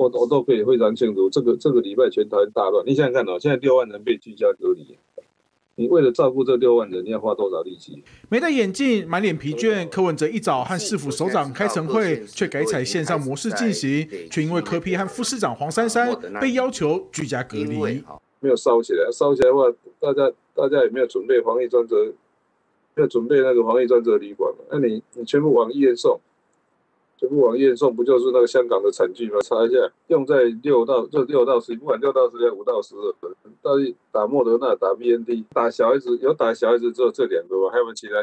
我我都可以非常清楚，这个这个礼拜全台大乱。你想想看哦，现在六万人被居家隔离，你为了照顾这六万人，你要花多少力气？没戴眼镜，满脸疲倦，柯文哲一早和市府首长开晨会，却改采线上模式进行，却因为柯批和副市长黄珊珊被要求居家隔离，没有烧起来，烧起来的话，大家大家有没有准备防疫专责，要准备那个防疫专责旅馆那你你全部往医院送。全部往验送，不就是那个香港的惨剧吗？查一下，用在六到这六到十，不管六到十，要五到十二到底打莫德纳、打 B N T、打小孩子，有打小孩子只有这两个。还有没有其他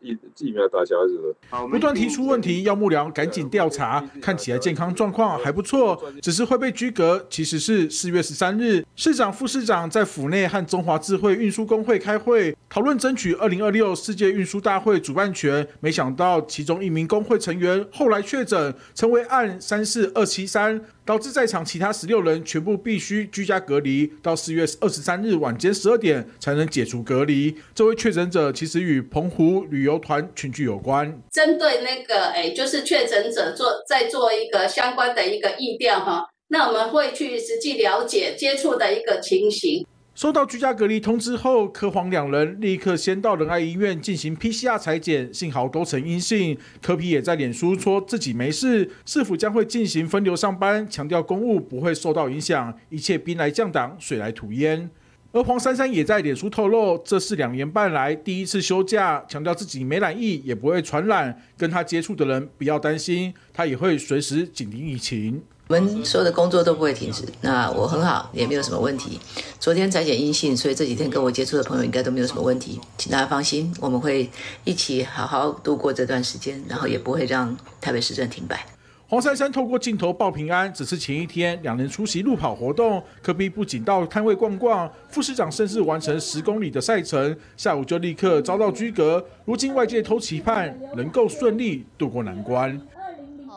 疫疫苗打小孩子？的？不断提出问题，要幕僚赶紧调查，看起来健康状况还不错，只是会被拘格。其实是四月十三日，市长、副市长在府内和中华智慧运输工会开会。讨论争取二零二六世界运输大会主办权，没想到其中一名工会成员后来确诊，成为案三四二七三，导致在场其他十六人全部必须居家隔离，到四月二十三日晚间十二点才能解除隔离。这位确诊者其实与澎湖旅游团群聚有关。针对那个，哎，就是确诊者做在做一个相关的一个意调哈，那我们会去实际了解接触的一个情形。收到居家隔离通知后，柯皇两人立刻先到仁爱医院进行 P C R 裁剪，幸好都呈阴性。柯皮也在脸书说自己没事，市府将会进行分流上班？强调公务不会受到影响，一切兵来将挡，水来土掩。而黄珊珊也在脸书透露，这是两年半来第一次休假，强调自己没染疫，也不会传染，跟他接触的人不要担心，他也会随时紧盯疫情。我们所有的工作都不会停止。那我很好，也没有什么问题。昨天裁剪阴性，所以这几天跟我接触的朋友应该都没有什么问题，请大家放心，我们会一起好好度过这段时间，然后也不会让台北市政停摆。黄珊珊透过镜头报平安。只是前一天，两人出席路跑活动，科比不仅到摊位逛逛，副市长甚至完成十公里的赛程，下午就立刻遭到拘格。如今外界都期盼能够顺利渡过难关。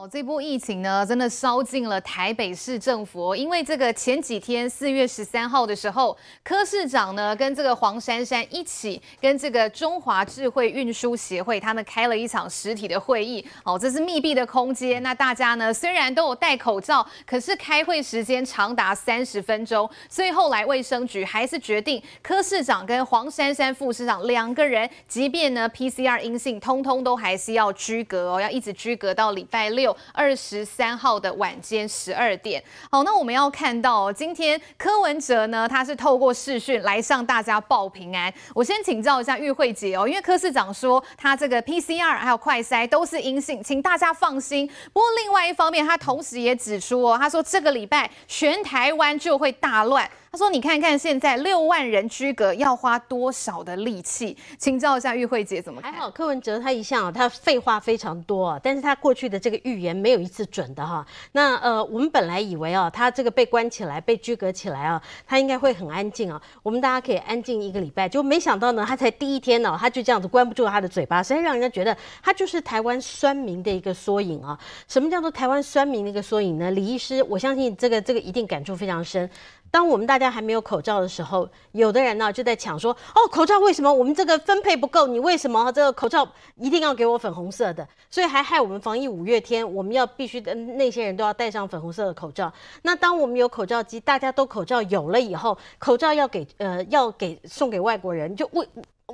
这波疫情呢，真的烧尽了台北市政府哦。因为这个前几天四月十三号的时候，柯市长呢跟这个黄珊珊一起跟这个中华智慧运输协会他们开了一场实体的会议。哦，这是密闭的空间。那大家呢虽然都有戴口罩，可是开会时间长达三十分钟，所以后来卫生局还是决定柯市长跟黄珊珊副市长两个人，即便呢 PCR 阴性，通通都还是要居隔哦，要一直居隔到礼拜六。二十三号的晚间十二点，好，那我们要看到今天柯文哲呢，他是透过视讯来向大家报平安。我先请教一下玉慧姐哦，因为柯市长说他这个 PCR 还有快筛都是阴性，请大家放心。不过另外一方面，他同时也指出哦，他说这个礼拜全台湾就会大乱。说你看看现在六万人居格要花多少的力气？请教一下玉慧姐怎么看？还好柯文哲他一向他废话非常多，但是他过去的这个预言没有一次准的哈。那呃我们本来以为啊，他这个被关起来被居隔起来啊，他应该会很安静啊，我们大家可以安静一个礼拜，就没想到呢他才第一天呢他就这样子关不住他的嘴巴，所以让人家觉得他就是台湾酸民的一个缩影啊。什么叫做台湾酸民的一个缩影呢？李医师我相信这个这个一定感触非常深。当我们大家。还没有口罩的时候，有的人呢就在抢说：“哦，口罩为什么我们这个分配不够？你为什么这个口罩一定要给我粉红色的？所以还害我们防疫五月天，我们要必须的那些人都要戴上粉红色的口罩。那当我们有口罩机，大家都口罩有了以后，口罩要给呃要给送给外国人，就为。”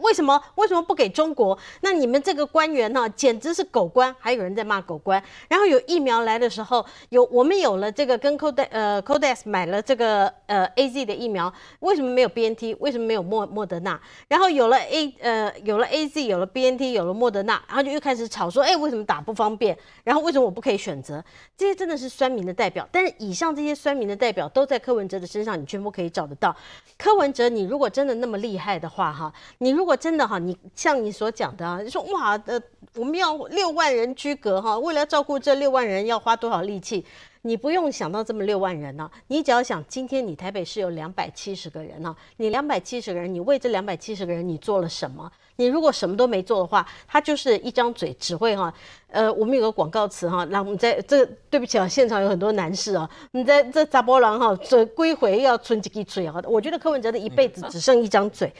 为什么为什么不给中国？那你们这个官员呢，简直是狗官，还有人在骂狗官。然后有疫苗来的时候，有我们有了这个跟 Cod e 呃 Codex 买了这个呃 AZ 的疫苗，为什么没有 BNT？为什么没有莫莫德纳？然后有了 A 呃有了 AZ，有了 BNT，有了莫德纳，然后就又开始吵说，哎，为什么打不方便？然后为什么我不可以选择？这些真的是酸民的代表。但是以上这些酸民的代表都在柯文哲的身上，你全部可以找得到。柯文哲，你如果真的那么厉害的话，哈，你如果真的哈，你像你所讲的啊，你说哇，呃，我们要六万人居隔哈，为了照顾这六万人要花多少力气？你不用想到这么六万人呢，你只要想今天你台北市有两百七十个人呢，你两百七十个人，你为这两百七十个人你做了什么？你如果什么都没做的话，他就是一张嘴，只会哈，呃，我们有个广告词哈，那我们在这对不起啊，现场有很多男士啊，你在这杂波浪哈，这归回要存几笔嘴啊？我觉得柯文哲的一辈子只剩一张嘴。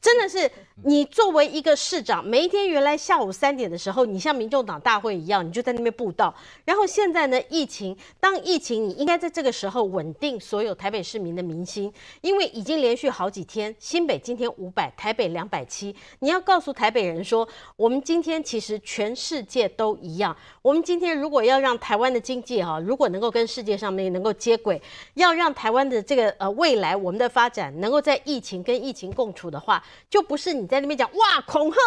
真的是你作为一个市长，每一天原来下午三点的时候，你像民众党大会一样，你就在那边布道。然后现在呢，疫情，当疫情，你应该在这个时候稳定所有台北市民的民心，因为已经连续好几天，新北今天五百，台北两百七。你要告诉台北人说，我们今天其实全世界都一样。我们今天如果要让台湾的经济啊，如果能够跟世界上面能够接轨，要让台湾的这个呃未来我们的发展能够在疫情跟疫情共处的话。就不是你在那边讲哇，恐吓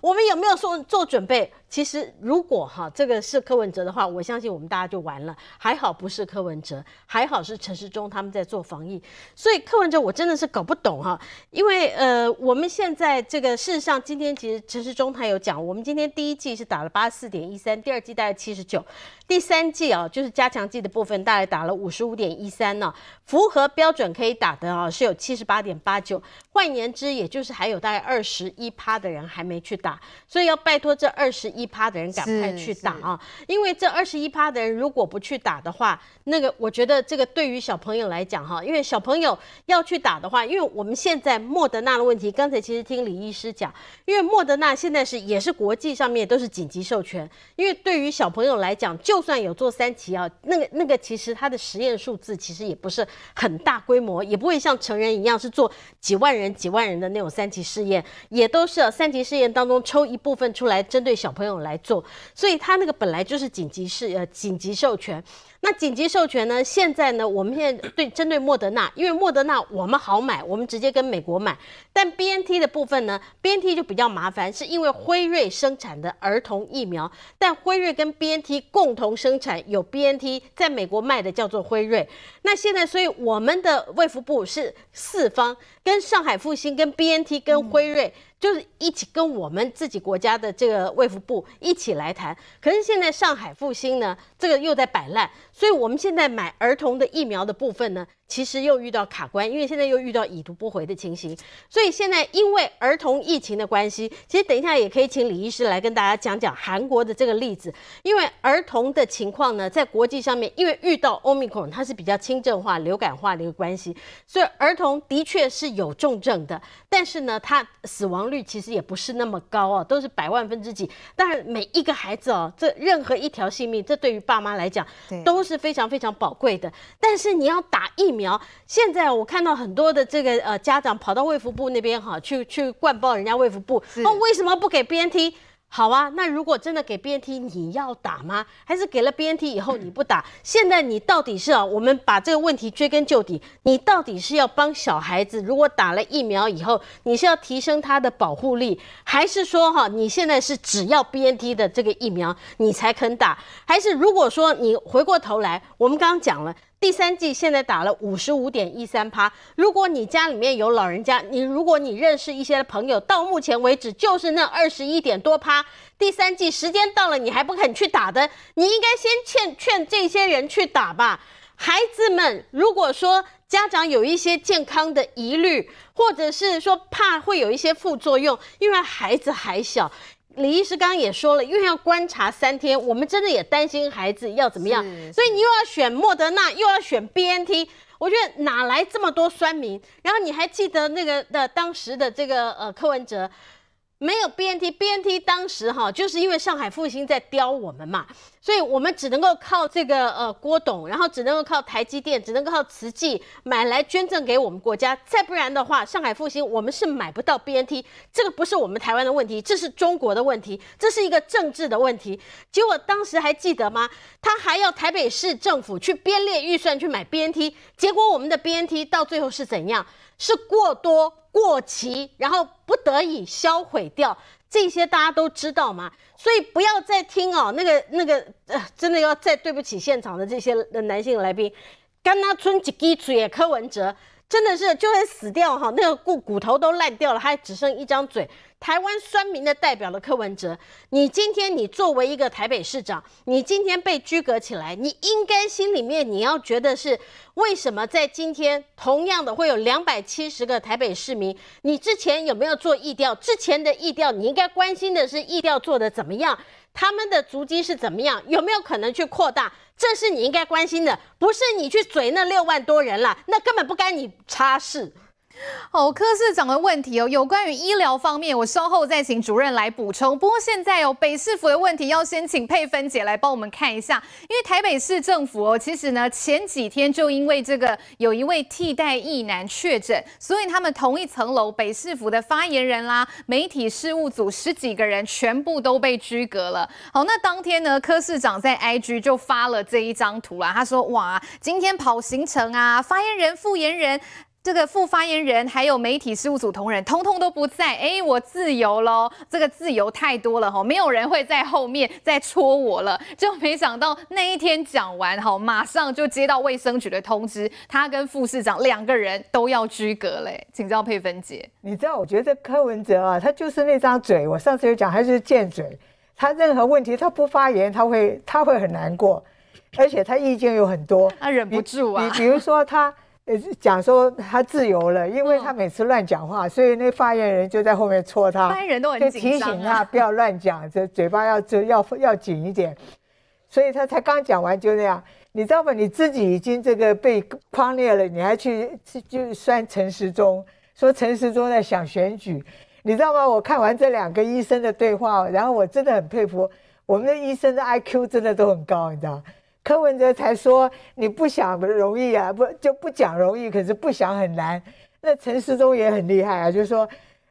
我们有没有做做准备？其实如果哈这个是柯文哲的话，我相信我们大家就完了。还好不是柯文哲，还好是陈时中他们在做防疫。所以柯文哲我真的是搞不懂哈，因为呃我们现在这个事实上今天其实陈时中他有讲，我们今天第一季是打了八四点一三，第二季大概七十九，第三季啊就是加强剂的部分大概打了五十五点一三呢，符合标准可以打的啊是有七十八点八九，换言之也就是还有大概二十一趴的人还没去打，所以要拜托这二十一。一趴的人赶快去打啊！因为这二十一趴的人如果不去打的话，那个我觉得这个对于小朋友来讲哈，因为小朋友要去打的话，因为我们现在莫德纳的问题，刚才其实听李医师讲，因为莫德纳现在是也是国际上面都是紧急授权，因为对于小朋友来讲，就算有做三期啊，那个那个其实它的实验数字其实也不是很大规模，也不会像成人一样是做几万人几万人的那种三期试验，也都是三期试验当中抽一部分出来针对小朋友。来做，所以它那个本来就是紧急事，呃，紧急授权。那紧急授权呢？现在呢？我们现在对针对莫德纳，因为莫德纳我们好买，我们直接跟美国买。但 B N T 的部分呢？B N T 就比较麻烦，是因为辉瑞生产的儿童疫苗，但辉瑞跟 B N T 共同生产，有 B N T 在美国卖的叫做辉瑞。那现在，所以我们的卫福部是四方跟上海复兴、跟 B N T、跟辉瑞，就是一起跟我们自己国家的这个卫福部一起来谈。可是现在上海复兴呢，这个又在摆烂。所以，我们现在买儿童的疫苗的部分呢，其实又遇到卡关，因为现在又遇到已读不回的情形。所以现在，因为儿童疫情的关系，其实等一下也可以请李医师来跟大家讲讲韩国的这个例子。因为儿童的情况呢，在国际上面，因为遇到 Omicron，它是比较轻症化、流感化的一个关系，所以儿童的确是有重症的，但是呢，它死亡率其实也不是那么高哦，都是百万分之几。但每一个孩子哦，这任何一条性命，这对于爸妈来讲，都是。是非常非常宝贵的，但是你要打疫苗。现在我看到很多的这个呃家长跑到卫福部那边哈，去去灌爆人家卫福部，那为什么不给 BNT？好啊，那如果真的给 B N T，你要打吗？还是给了 B N T 以后你不打？现在你到底是啊？我们把这个问题追根究底，你到底是要帮小孩子？如果打了疫苗以后，你是要提升他的保护力，还是说哈？你现在是只要 B N T 的这个疫苗你才肯打？还是如果说你回过头来，我们刚刚讲了。第三季现在打了五十五点一三趴，如果你家里面有老人家，你如果你认识一些朋友，到目前为止就是那二十一点多趴。第三季时间到了，你还不肯去打的，你应该先劝劝这些人去打吧。孩子们，如果说家长有一些健康的疑虑，或者是说怕会有一些副作用，因为孩子还小。李医师刚刚也说了，因为要观察三天，我们真的也担心孩子要怎么样，所以你又要选莫德纳，又要选 BNT，我觉得哪来这么多酸民？然后你还记得那个的当时的这个呃柯文哲？没有 B N T，B N T 当时哈，就是因为上海复兴在刁我们嘛，所以我们只能够靠这个呃郭董，然后只能够靠台积电，只能够靠慈济买来捐赠给我们国家，再不然的话，上海复兴我们是买不到 B N T，这个不是我们台湾的问题，这是中国的问题，这是一个政治的问题。结果当时还记得吗？他还要台北市政府去编列预算去买 B N T，结果我们的 B N T 到最后是怎样？是过多过期，然后不得已销毁掉这些，大家都知道嘛，所以不要再听哦，那个那个呃，真的要再对不起现场的这些的男性来宾，甘那村几吉嘴也柯文哲，真的是就会死掉哈，那个骨骨头都烂掉了，还只剩一张嘴。台湾酸民的代表的柯文哲，你今天你作为一个台北市长，你今天被拘格起来，你应该心里面你要觉得是为什么在今天同样的会有两百七十个台北市民，你之前有没有做意调？之前的意调你应该关心的是意调做的怎么样，他们的足迹是怎么样，有没有可能去扩大？这是你应该关心的，不是你去嘴那六万多人了，那根本不该你插事。好，柯市长的问题哦，有关于医疗方面，我稍后再请主任来补充。不过现在哦，北市府的问题，要先请佩芬姐来帮我们看一下，因为台北市政府哦，其实呢前几天就因为这个有一位替代义男确诊，所以他们同一层楼北市府的发言人啦、媒体事务组十几个人全部都被拘格了。好，那当天呢，柯市长在 IG 就发了这一张图啊，他说：哇，今天跑行程啊，发言人、副言人。这个副发言人还有媒体事务组同仁，通通都不在，哎，我自由喽。这个自由太多了哈，没有人会在后面再戳我了。就没想到那一天讲完哈，马上就接到卫生局的通知，他跟副市长两个人都要居格嘞。请教佩芬姐，你知道，我觉得柯文哲啊，他就是那张嘴。我上次有讲，就是贱嘴。他任何问题他不发言，他会他会很难过，而且他意见有很多，他忍不住啊。你比如说他。呃，讲说他自由了，因为他每次乱讲话，所以那发言人就在后面戳他。发言人，都很就提醒他不要乱讲，这嘴巴要要要紧一点。所以他才刚讲完就那样，你知道吗？你自己已经这个被框裂了，你还去去去酸陈时中，说陈时中在想选举，你知道吗？我看完这两个医生的对话，然后我真的很佩服我们的医生的 IQ 真的都很高，你知道。柯文哲才说你不想容易啊，不就不讲容易，可是不想很难。那陈世忠也很厉害啊，就是说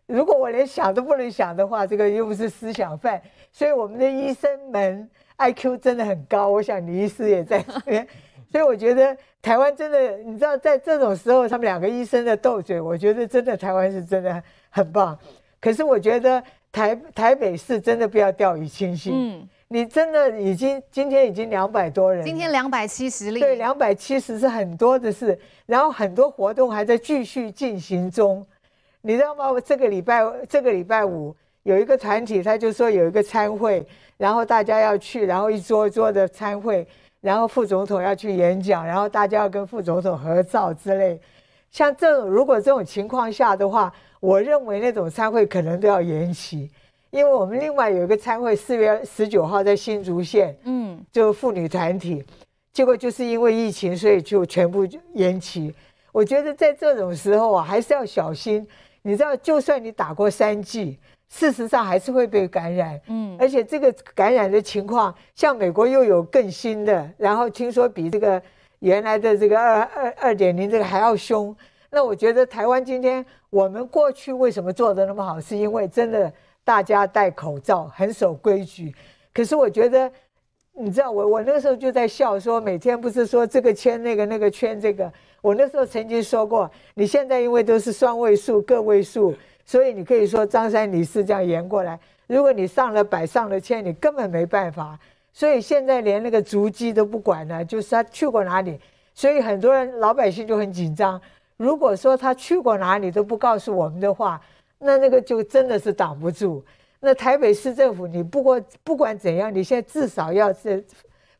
如果我连想都不能想的话，这个又不是思想犯，所以我们的医生们 IQ 真的很高。我想李医师也在，所以我觉得台湾真的，你知道在这种时候他们两个医生的斗嘴，我觉得真的台湾是真的很棒。可是我觉得台台北市真的不要掉以轻心。你真的已经今天已经两百多人，今天两百七十例，对，两百七十是很多的事。然后很多活动还在继续进行中，你知道吗？这个礼拜这个礼拜五有一个团体，他就说有一个参会，然后大家要去，然后一桌一桌的参会，然后副总统要去演讲，然后大家要跟副总统合照之类。像这种如果这种情况下的话，我认为那种参会可能都要延期。因为我们另外有一个参会，四月十九号在新竹县，嗯，就是妇女团体，结果就是因为疫情，所以就全部延期。我觉得在这种时候啊，还是要小心。你知道，就算你打过三剂，事实上还是会被感染，嗯，而且这个感染的情况，像美国又有更新的，然后听说比这个原来的这个二二二点零这个还要凶。那我觉得台湾今天我们过去为什么做的那么好，是因为真的。大家戴口罩，很守规矩。可是我觉得，你知道，我我那时候就在笑，说每天不是说这个圈那个那个圈这个。我那时候曾经说过，你现在因为都是双位数、个位数，所以你可以说张三、李四这样延过来。如果你上了百，上了千，你根本没办法。所以现在连那个足迹都不管了，就是他去过哪里。所以很多人老百姓就很紧张。如果说他去过哪里都不告诉我们的话。那那个就真的是挡不住。那台北市政府，你不过不管怎样，你现在至少要是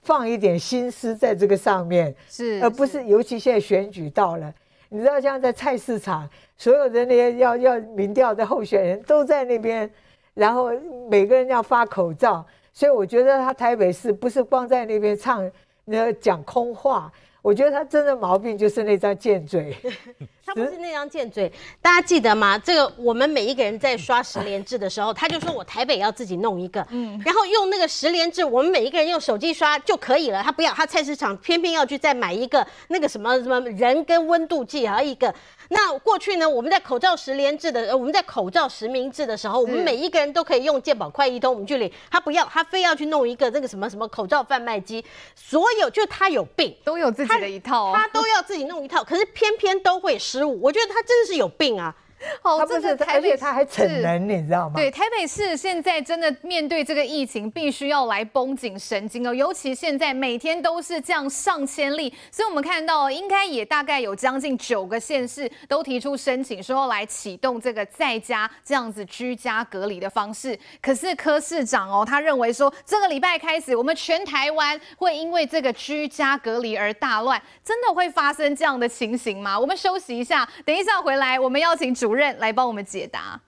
放一点心思在这个上面，是而不是。尤其现在选举到了，你知道，像在菜市场，所有的那些要要民调的候选人都在那边，然后每个人要发口罩，所以我觉得他台北市不是光在那边唱那讲空话，我觉得他真的毛病就是那张贱嘴。他不是那张贱嘴，大家记得吗？这个我们每一个人在刷十连制的时候，他就说我台北要自己弄一个，嗯，然后用那个十连制，我们每一个人用手机刷就可以了。他不要，他菜市场偏偏要去再买一个那个什么什么人跟温度计啊一个。那过去呢，我们在口罩十连制的，我们在口罩实名制的时候，我们每一个人都可以用健保快易通我们去领，他不要，他非要去弄一个那个什么什么口罩贩卖机。所有就他有病，都有自己的一套，他都要自己弄一套，可是偏偏都会失。我觉得他真的是有病啊！哦，这是，而且他还逞能，你知道吗？对，台北市现在真的面对这个疫情，必须要来绷紧神经哦。尤其现在每天都是这样上千例，所以我们看到应该也大概有将近九个县市都提出申请，说来启动这个在家这样子居家隔离的方式。可是柯市长哦，他认为说这个礼拜开始，我们全台湾会因为这个居家隔离而大乱，真的会发生这样的情形吗？我们休息一下，等一下回来，我们邀请主。主任来帮我们解答。